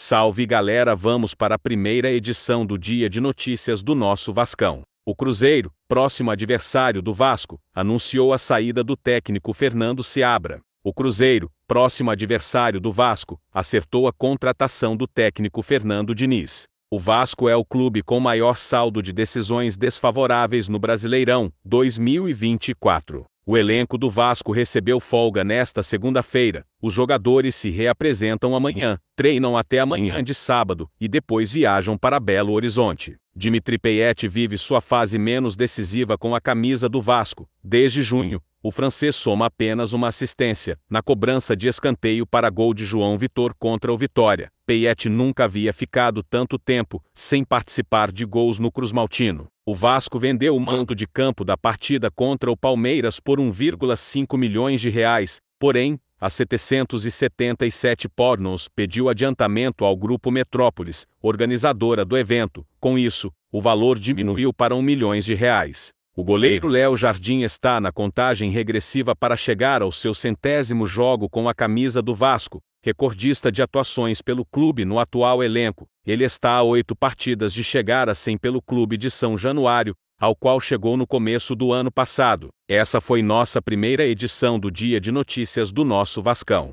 Salve galera, vamos para a primeira edição do Dia de Notícias do nosso Vascão. O Cruzeiro, próximo adversário do Vasco, anunciou a saída do técnico Fernando Seabra. O Cruzeiro, próximo adversário do Vasco, acertou a contratação do técnico Fernando Diniz. O Vasco é o clube com maior saldo de decisões desfavoráveis no Brasileirão 2024. O elenco do Vasco recebeu folga nesta segunda-feira. Os jogadores se reapresentam amanhã, treinam até amanhã de sábado e depois viajam para Belo Horizonte. Dimitri Payet vive sua fase menos decisiva com a camisa do Vasco. Desde junho, o francês soma apenas uma assistência, na cobrança de escanteio para gol de João Vitor contra o Vitória. Peiette nunca havia ficado tanto tempo sem participar de gols no Cruzmaltino. O Vasco vendeu o manto de campo da partida contra o Palmeiras por 1,5 milhões de reais, porém, a 777 Pornos pediu adiantamento ao Grupo Metrópolis, organizadora do evento. Com isso, o valor diminuiu para 1 milhões de reais. O goleiro Léo Jardim está na contagem regressiva para chegar ao seu centésimo jogo com a camisa do Vasco, recordista de atuações pelo clube no atual elenco. Ele está a oito partidas de chegar a assim 100 pelo clube de São Januário, ao qual chegou no começo do ano passado. Essa foi nossa primeira edição do Dia de Notícias do nosso Vascão.